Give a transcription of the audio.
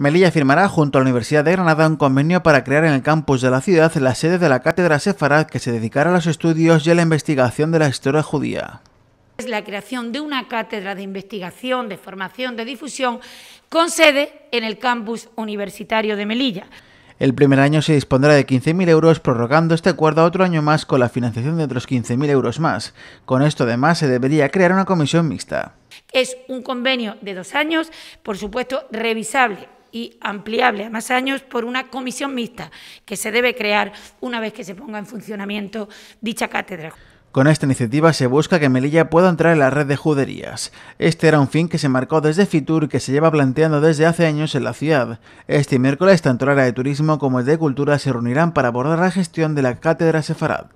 Melilla firmará junto a la Universidad de Granada un convenio para crear en el campus de la ciudad la sede de la Cátedra Sefarad que se dedicará a los estudios y a la investigación de la historia judía es la creación de una cátedra de investigación, de formación, de difusión, con sede en el campus universitario de Melilla. El primer año se dispondrá de 15.000 euros, prorrogando este acuerdo a otro año más con la financiación de otros 15.000 euros más. Con esto, además, se debería crear una comisión mixta. Es un convenio de dos años, por supuesto, revisable y ampliable a más años por una comisión mixta que se debe crear una vez que se ponga en funcionamiento dicha cátedra. Con esta iniciativa se busca que Melilla pueda entrar en la red de juderías. Este era un fin que se marcó desde Fitur y que se lleva planteando desde hace años en la ciudad. Este miércoles tanto la área de turismo como el de cultura se reunirán para abordar la gestión de la cátedra Sefarad.